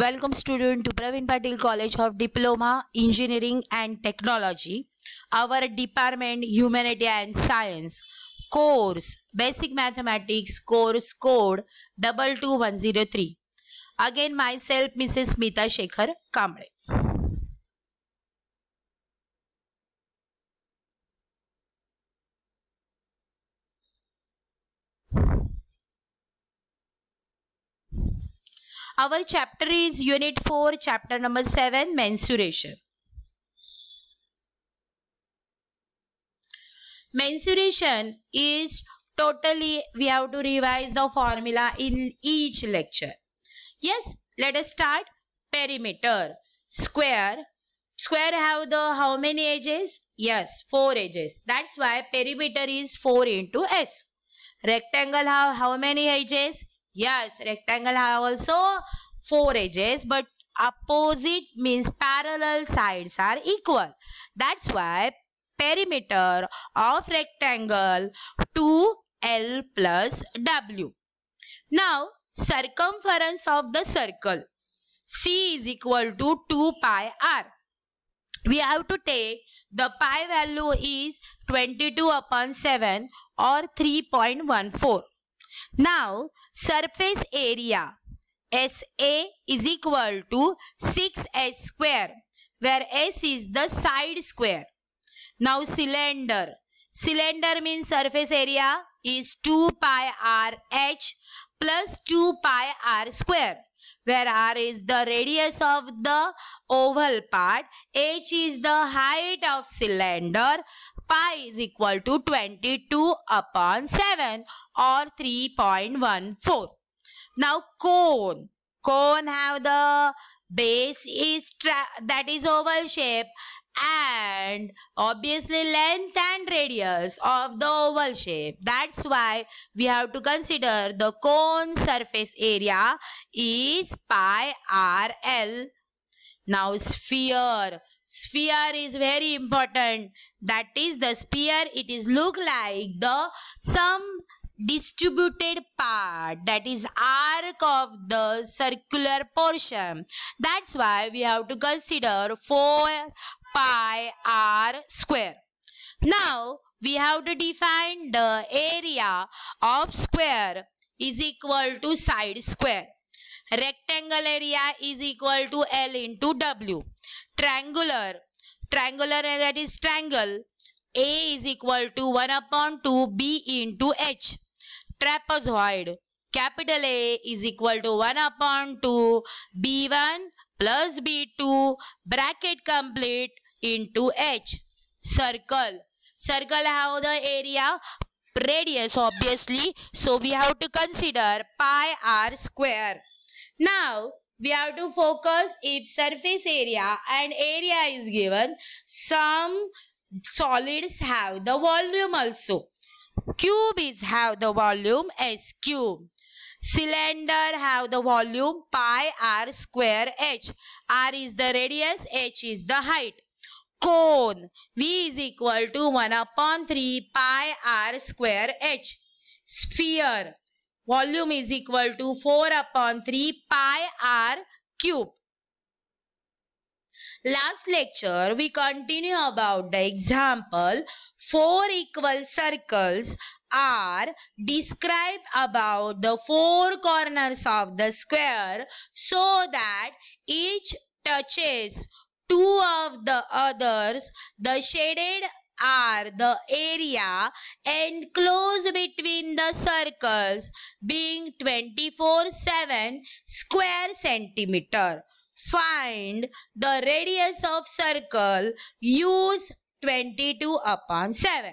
Welcome student to Pravin Patil College of Diploma, Engineering and Technology. Our department Humanity and Science course Basic Mathematics course code 22103. Again myself Mrs. Smita Shekhar Kamble. Our chapter is unit 4, chapter number 7, mensuration. Mensuration is totally, we have to revise the formula in each lecture. Yes, let us start. Perimeter, square, square have the how many edges? Yes, 4 edges. That's why perimeter is 4 into S. Rectangle have how many edges? Yes, rectangle have also four edges but opposite means parallel sides are equal. That's why perimeter of rectangle 2L plus W. Now, circumference of the circle C is equal to 2 pi R. We have to take the pi value is 22 upon 7 or 3.14. Now, surface area SA is equal to 6S square where S is the side square. Now, cylinder. Cylinder means surface area is 2 pi r h plus 2 pi r square where r is the radius of the oval part, h is the height of cylinder, pi is equal to 22 upon 7 or 3.14. Now cone. Cone have the base is that is oval shape and obviously length and radius of the oval shape. That's why we have to consider the cone surface area is pi r l. Now sphere. Sphere is very important. That is the sphere. It is look like the some distributed part that is arc of the circular portion that's why we have to consider four pi r square. Now we have to define the area of square is equal to side square. Rectangle area is equal to L into W. Triangular, triangular area is triangle. A is equal to 1 upon 2 B into H. Trapezoid, capital A is equal to 1 upon 2 B1 plus B2 bracket complete into H. Circle. Circle have the area radius obviously. So we have to consider pi r square. Now we have to focus if surface area and area is given. Some solids have the volume also. Cube is have the volume s cube. Cylinder have the volume pi r square h. r is the radius, h is the height cone. V is equal to 1 upon 3 pi r square h. Sphere. Volume is equal to 4 upon 3 pi r cube. Last lecture, we continue about the example. Four equal circles are described about the four corners of the square so that each touches two of the others, the shaded are the area enclosed between the circles being 24-7 square centimeter. Find the radius of circle. Use 22 upon 7.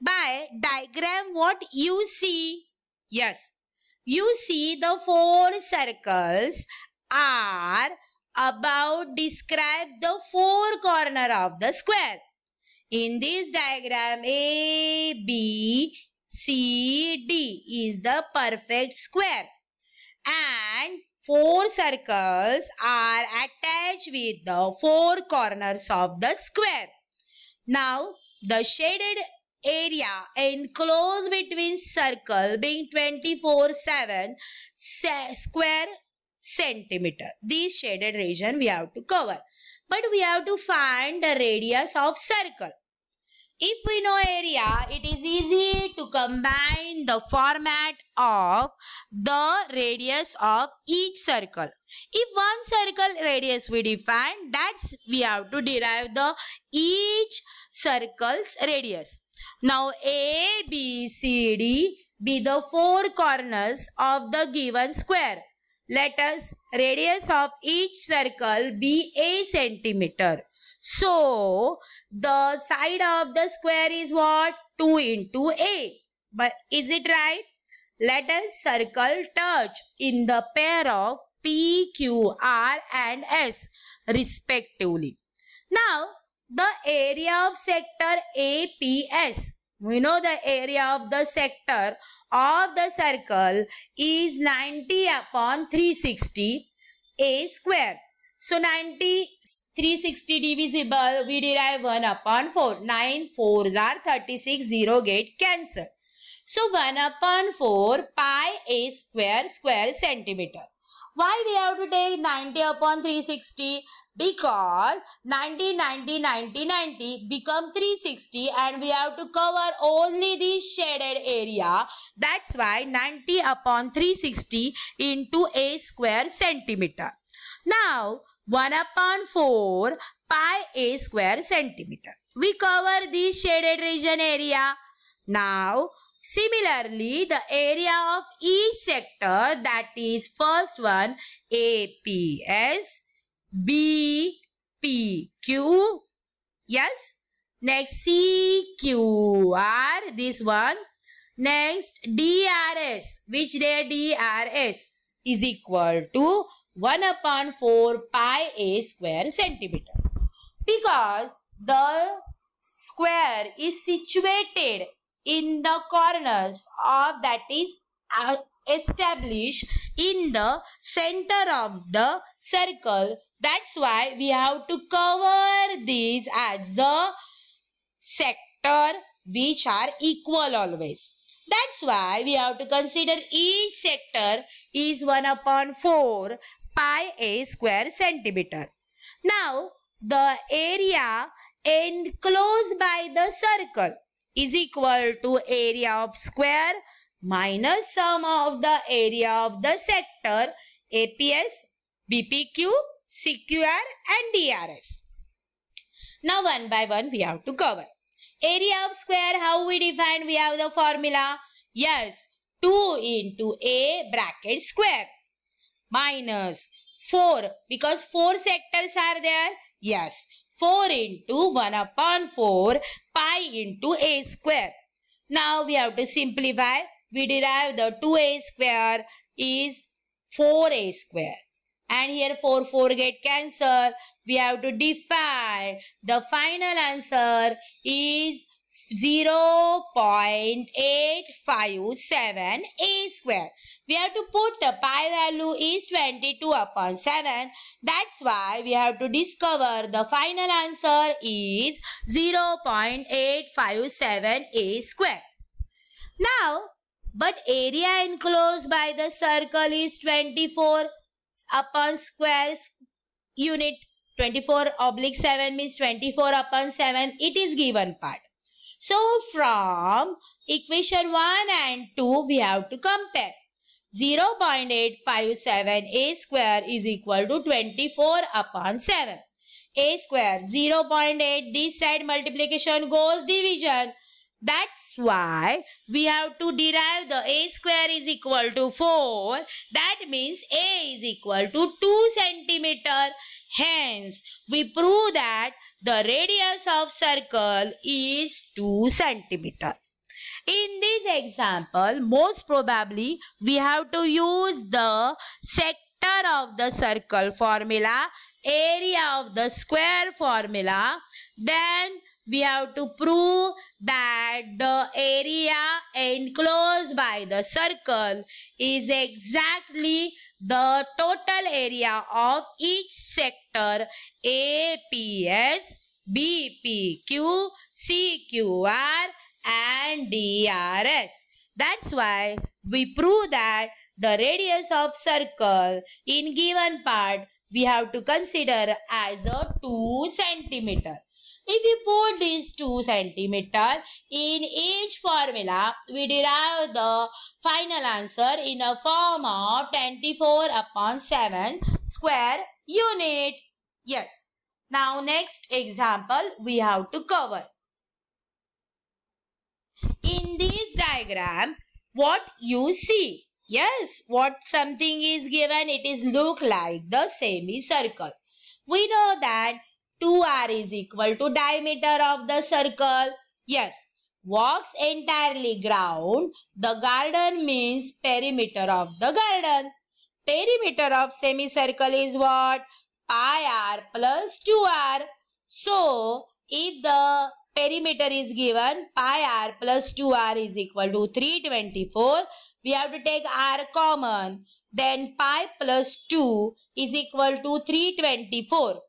By diagram what you see? Yes. You see the four circles are about describe the four corner of the square. In this diagram, A, B, C, D is the perfect square. And four circles are attached with the four corners of the square. Now, the shaded area enclosed between circle being 24 7 square centimeter. This shaded region we have to cover. But we have to find the radius of circle. If we know area, it is easy to combine the format of the radius of each circle. If one circle radius we define, that's we have to derive the each circle's radius. Now A, B, C, D be the four corners of the given square. Let us radius of each circle be a centimeter. So, the side of the square is what? 2 into a. But is it right? Let us circle touch in the pair of P, Q, R and S respectively. Now, the area of sector APS we know the area of the sector of the circle is 90 upon 360 a square. So 90, 360 divisible, we derive 1 upon 4. 9 4s are 36, 0 get cancelled. So 1 upon 4 pi a square square centimeter. Why we have to take 90 upon 360? because 90, 90, 90, 90 become 360 and we have to cover only the shaded area. That's why 90 upon 360 into a square centimeter. Now, 1 upon 4 pi a square centimeter. We cover the shaded region area. Now, Similarly, the area of each sector that is first one APS, B, P, Q. Yes. Next, C, Q, R. This one. Next, DRS. Which day? DRS is equal to 1 upon 4 pi a square centimeter. Because the square is situated in the corners of that is uh, established in the center of the circle. That's why we have to cover these as a sector which are equal always. That's why we have to consider each sector is 1 upon 4 pi a square centimeter. Now, the area enclosed by the circle is equal to area of square minus sum of the area of the sector APS, BPQ, CQR and DRS. Now one by one we have to cover. Area of square how we define we have the formula. Yes 2 into A bracket square minus 4 because 4 sectors are there. Yes 4 into 1 upon 4 pi into A square. Now we have to simplify we derive the 2a square is 4a square. And here 4, 4 get cancelled. We have to define the final answer is 0.857 a square. We have to put the pi value is 22 upon 7. That's why we have to discover the final answer is 0.857 a square. Now, but area enclosed by the circle is 24 upon square unit 24 oblique 7 means 24 upon 7 it is given part so from equation 1 and 2 we have to compare 0.857 a square is equal to 24 upon 7 a square 0.8 this side multiplication goes division that's why we have to derive the a square is equal to 4. That means a is equal to 2 centimeter. Hence, we prove that the radius of circle is 2 centimeter. In this example, most probably we have to use the sector of the circle formula, area of the square formula, then we have to prove that the area enclosed by the circle is exactly the total area of each sector APS, BPQ, CQR and DRS. That's why we prove that the radius of circle in given part we have to consider as a 2 centimeter. If we put these two centimeter in each formula, we derive the final answer in a form of 24 upon 7 square unit. Yes. Now next example we have to cover. In this diagram, what you see? Yes, what something is given, it is look like the semicircle. We know that 2r is equal to diameter of the circle. Yes, walks entirely ground. The garden means perimeter of the garden. Perimeter of semicircle is what? r plus 2R. So, if the perimeter is given, pi r plus 2r is equal to 324. We have to take r common. Then pi plus 2 is equal to 324.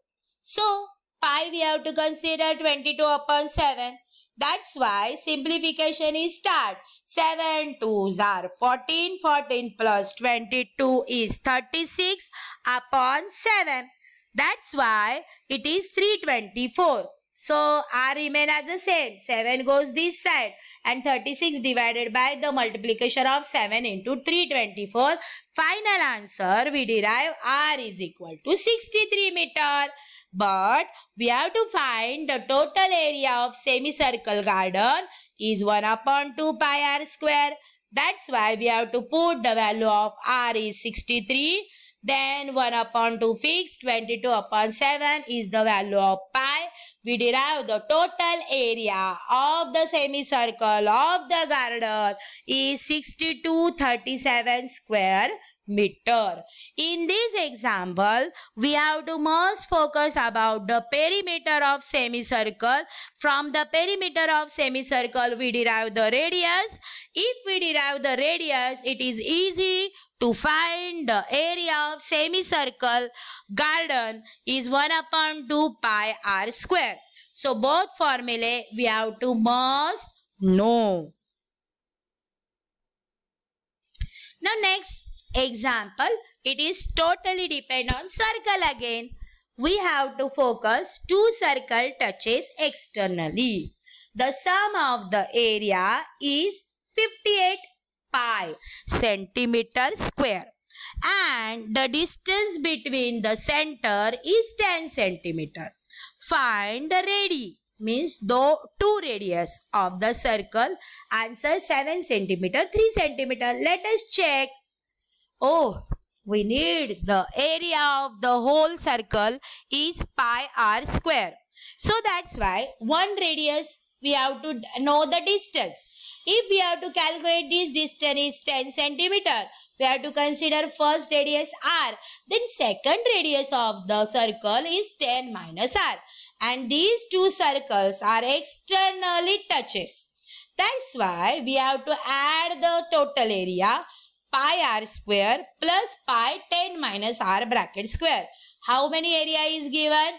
So, 5 we have to consider 22 upon 7. That's why simplification is start. 7 2s are 14. 14 plus 22 is 36 upon 7. That's why it is 324. So R remain as the same. 7 goes this side and 36 divided by the multiplication of 7 into 324. Final answer we derive R is equal to 63 meter. But we have to find the total area of semicircle garden is 1 upon 2 pi r square. That's why we have to put the value of r is 63. Then 1 upon 2 fixed, 22 upon 7 is the value of pi. We derive the total area of the semicircle of the garden is 6237 square meter. In this example, we have to most focus about the perimeter of semicircle. From the perimeter of semicircle, we derive the radius. If we derive the radius, it is easy to find the area of semicircle garden is 1 upon 2 pi r square. So both formulae we have to must know. Now next Example, it is totally depend on circle again. We have to focus two circle touches externally. The sum of the area is 58 pi centimeter square and the distance between the center is 10 centimeter. Find the radii means the two radius of the circle answer 7 centimeter 3 centimeter let us check Oh, we need the area of the whole circle is pi r square. So that's why one radius we have to know the distance. If we have to calculate this distance is 10 centimeter, we have to consider first radius r, then second radius of the circle is 10 minus r. And these two circles are externally touches. That's why we have to add the total area pi r square plus pi 10 minus r bracket square. How many area is given?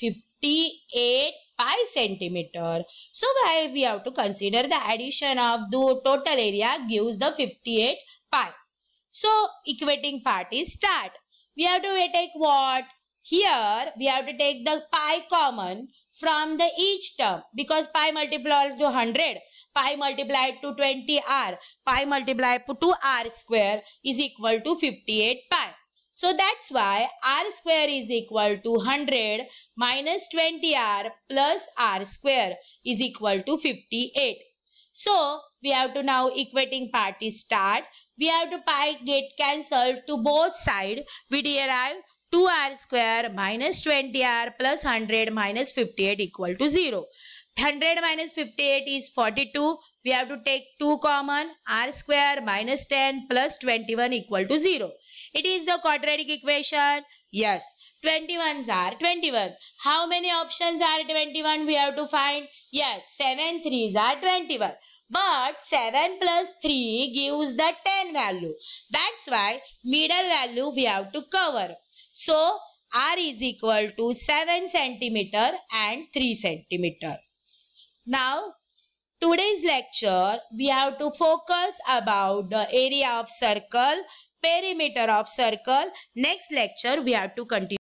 58 pi centimeter. So why we have to consider the addition of the total area gives the 58 pi. So equating part is start. We have to take what? Here we have to take the pi common from the each term because pi multiplied to 100 pi multiplied to 20 r pi multiplied to r square is equal to 58 pi. So that's why r square is equal to 100 minus 20r plus r square is equal to 58. So we have to now equating party start. We have to pi get cancelled to both side. We derive 2r square minus 20r plus 100 minus 58 equal to 0. 100 minus 58 is 42. We have to take 2 common. r square minus 10 plus 21 equal to 0. It is the quadratic equation. Yes. 21s are 21. How many options are 21 we have to find? Yes. 7 3s are 21. But 7 plus 3 gives the 10 value. That's why middle value we have to cover. So, R is equal to 7 centimeter and 3 centimeter. Now, today's lecture, we have to focus about the area of circle, perimeter of circle. Next lecture, we have to continue.